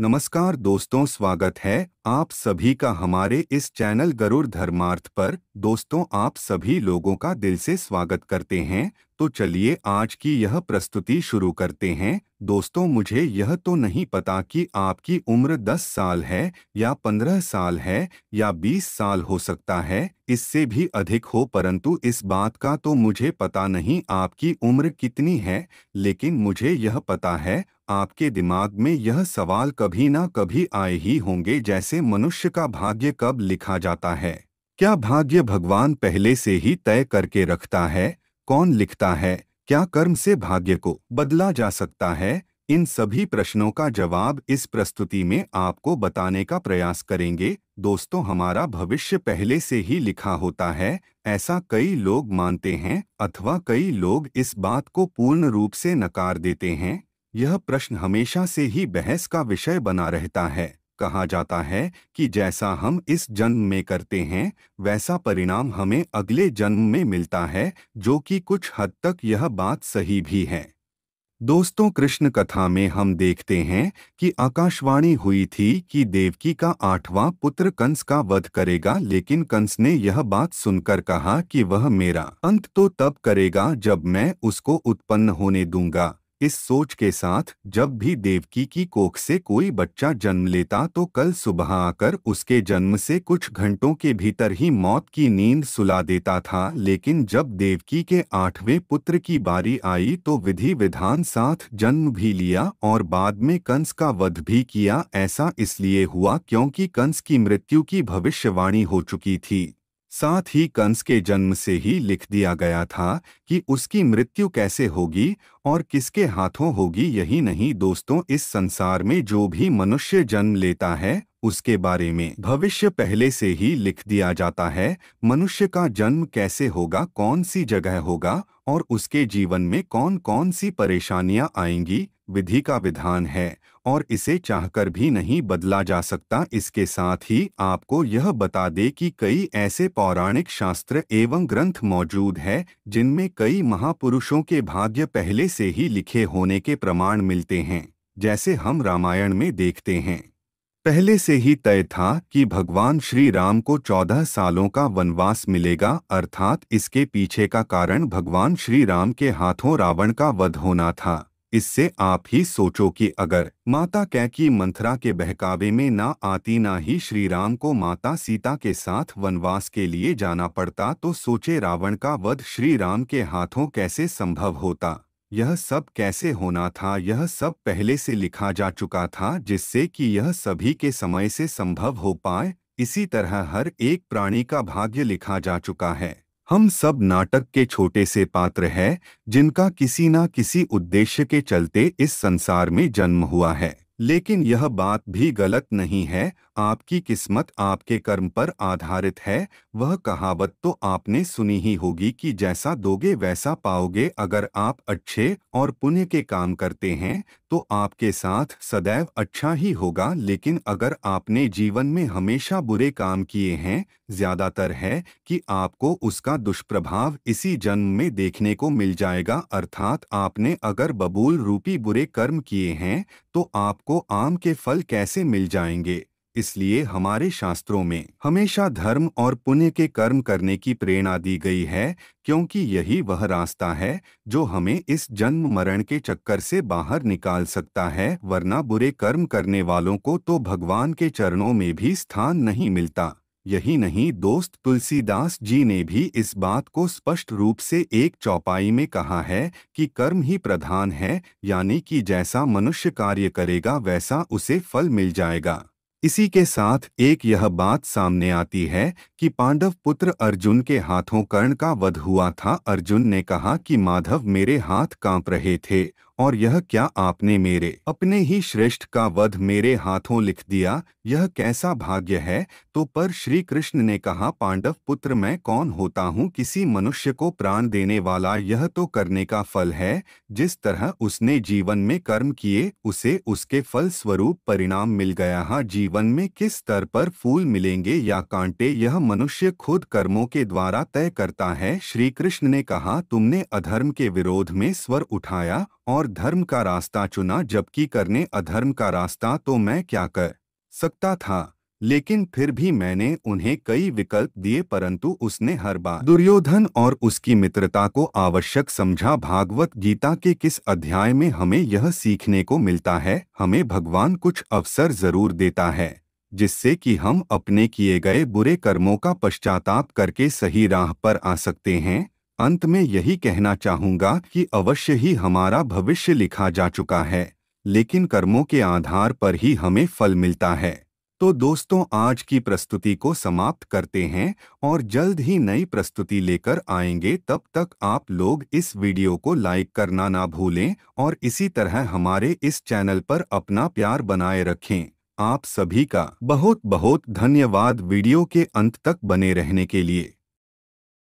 नमस्कार दोस्तों स्वागत है आप सभी का हमारे इस चैनल गरुड़ धर्मार्थ पर दोस्तों आप सभी लोगों का दिल से स्वागत करते हैं तो चलिए आज की यह प्रस्तुति शुरू करते हैं दोस्तों मुझे यह तो नहीं पता कि आपकी उम्र 10 साल है या 15 साल है या 20 साल हो सकता है इससे भी अधिक हो परंतु इस बात का तो मुझे पता नहीं आपकी उम्र कितनी है लेकिन मुझे यह पता है आपके दिमाग में यह सवाल कभी ना कभी आए ही होंगे जैसे मनुष्य का भाग्य कब लिखा जाता है क्या भाग्य भगवान पहले से ही तय करके रखता है कौन लिखता है क्या कर्म से भाग्य को बदला जा सकता है इन सभी प्रश्नों का जवाब इस प्रस्तुति में आपको बताने का प्रयास करेंगे दोस्तों हमारा भविष्य पहले से ही लिखा होता है ऐसा कई लोग मानते हैं अथवा कई लोग इस बात को पूर्ण रूप से नकार देते हैं यह प्रश्न हमेशा से ही बहस का विषय बना रहता है कहा जाता है कि जैसा हम इस जन्म में करते हैं वैसा परिणाम हमें अगले जन्म में मिलता है जो कि कुछ हद तक यह बात सही भी है दोस्तों कृष्ण कथा में हम देखते हैं कि आकाशवाणी हुई थी कि देवकी का आठवां पुत्र कंस का वध करेगा लेकिन कंस ने यह बात सुनकर कहा कि वह मेरा अंत तो तब करेगा जब मैं उसको उत्पन्न होने दूंगा इस सोच के साथ जब भी देवकी की कोख से कोई बच्चा जन्म लेता तो कल सुबह आकर उसके जन्म से कुछ घंटों के भीतर ही मौत की नींद सुला देता था लेकिन जब देवकी के आठवें पुत्र की बारी आई तो विधि विधान साथ जन्म भी लिया और बाद में कंस का वध भी किया ऐसा इसलिए हुआ क्योंकि कंस की मृत्यु की भविष्यवाणी हो चुकी थी साथ ही कंस के जन्म से ही लिख दिया गया था कि उसकी मृत्यु कैसे होगी और किसके हाथों होगी यही नहीं दोस्तों इस संसार में जो भी मनुष्य जन्म लेता है उसके बारे में भविष्य पहले से ही लिख दिया जाता है मनुष्य का जन्म कैसे होगा कौन सी जगह होगा और उसके जीवन में कौन कौन सी परेशानियां आएंगी विधि का विधान है और इसे चाहकर भी नहीं बदला जा सकता इसके साथ ही आपको यह बता दे कि कई ऐसे पौराणिक शास्त्र एवं ग्रंथ मौजूद है जिनमें कई महापुरुषों के भाग्य पहले से ही लिखे होने के प्रमाण मिलते हैं जैसे हम रामायण में देखते हैं पहले से ही तय था कि भगवान श्री राम को चौदह सालों का वनवास मिलेगा अर्थात इसके पीछे का कारण भगवान श्री राम के हाथों रावण का वध होना था इससे आप ही सोचो कि अगर माता कैकी मंथरा के बहकावे में ना आती ना ही श्री राम को माता सीता के साथ वनवास के लिए जाना पड़ता तो सोचे रावण का वध श्री राम के हाथों कैसे संभव होता यह सब कैसे होना था यह सब पहले से लिखा जा चुका था जिससे कि यह सभी के समय से संभव हो पाए इसी तरह हर एक प्राणी का भाग्य लिखा जा चुका है हम सब नाटक के छोटे से पात्र हैं जिनका किसी न किसी उद्देश्य के चलते इस संसार में जन्म हुआ है लेकिन यह बात भी गलत नहीं है आपकी किस्मत आपके कर्म पर आधारित है वह कहावत तो आपने सुनी ही होगी कि जैसा दोगे वैसा पाओगे अगर आप अच्छे और पुण्य के काम करते हैं तो आपके साथ सदैव अच्छा ही होगा लेकिन अगर आपने जीवन में हमेशा बुरे काम किए हैं ज्यादातर है कि आपको उसका दुष्प्रभाव इसी जन्म में देखने को मिल जाएगा अर्थात आपने अगर बबूल रूपी बुरे कर्म किए हैं तो आपको आम के फल कैसे मिल जाएंगे इसलिए हमारे शास्त्रों में हमेशा धर्म और पुण्य के कर्म करने की प्रेरणा दी गई है क्योंकि यही वह रास्ता है जो हमें इस जन्म मरण के चक्कर से बाहर निकाल सकता है वरना बुरे कर्म करने वालों को तो भगवान के चरणों में भी स्थान नहीं मिलता यही नहीं दोस्त तुलसीदास जी ने भी इस बात को स्पष्ट रूप से एक चौपाई में कहा है कि कर्म ही प्रधान है यानी कि जैसा मनुष्य कार्य करेगा वैसा उसे फल मिल जाएगा इसी के साथ एक यह बात सामने आती है कि पांडव पुत्र अर्जुन के हाथों कर्ण का वध हुआ था अर्जुन ने कहा कि माधव मेरे हाथ कांप रहे थे और यह क्या आपने मेरे अपने ही श्रेष्ठ का वध मेरे हाथों लिख दिया यह कैसा भाग्य है तो पर श्री कृष्ण ने कहा पांडव पुत्र मैं कौन होता हूँ किसी मनुष्य को प्राण देने वाला यह तो करने का फल है जिस तरह उसने जीवन में कर्म किए उसे उसके फल स्वरूप परिणाम मिल गया है हाँ, जीवन में किस स्तर पर फूल मिलेंगे या कांटे यह मनुष्य खुद कर्मों के द्वारा तय करता है श्री कृष्ण ने कहा तुमने अधर्म के विरोध में स्वर उठाया और धर्म का रास्ता चुना जबकि करने अधर्म का रास्ता तो मैं क्या कर सकता था लेकिन फिर भी मैंने उन्हें कई विकल्प दिए परंतु उसने हर बार दुर्योधन और उसकी मित्रता को आवश्यक समझा भागवत गीता के किस अध्याय में हमें यह सीखने को मिलता है हमें भगवान कुछ अवसर जरूर देता है जिससे कि हम अपने किए गए बुरे कर्मों का पश्चाताप करके सही राह पर आ सकते हैं अंत में यही कहना चाहूँगा कि अवश्य ही हमारा भविष्य लिखा जा चुका है लेकिन कर्मों के आधार पर ही हमें फल मिलता है तो दोस्तों आज की प्रस्तुति को समाप्त करते हैं और जल्द ही नई प्रस्तुति लेकर आएंगे तब तक आप लोग इस वीडियो को लाइक करना ना भूलें और इसी तरह हमारे इस चैनल पर अपना प्यार बनाए रखें आप सभी का बहुत बहुत धन्यवाद वीडियो के अंत तक बने रहने के लिए